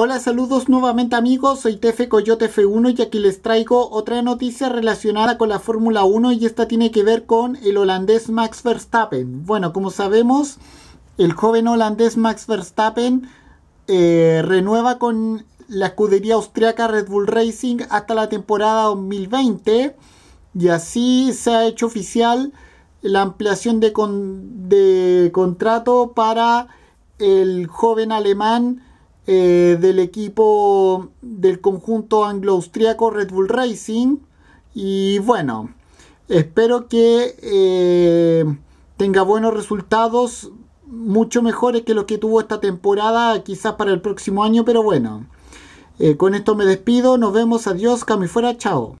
Hola, saludos nuevamente amigos, soy Tefe Coyote F1 y aquí les traigo otra noticia relacionada con la Fórmula 1 y esta tiene que ver con el holandés Max Verstappen. Bueno, como sabemos, el joven holandés Max Verstappen eh, renueva con la escudería austriaca Red Bull Racing hasta la temporada 2020 y así se ha hecho oficial la ampliación de contrato para el joven alemán eh, del equipo del conjunto anglo-austriaco Red Bull Racing. Y bueno, espero que eh, tenga buenos resultados, mucho mejores que los que tuvo esta temporada, quizás para el próximo año, pero bueno. Eh, con esto me despido, nos vemos, adiós, cami fuera, chao.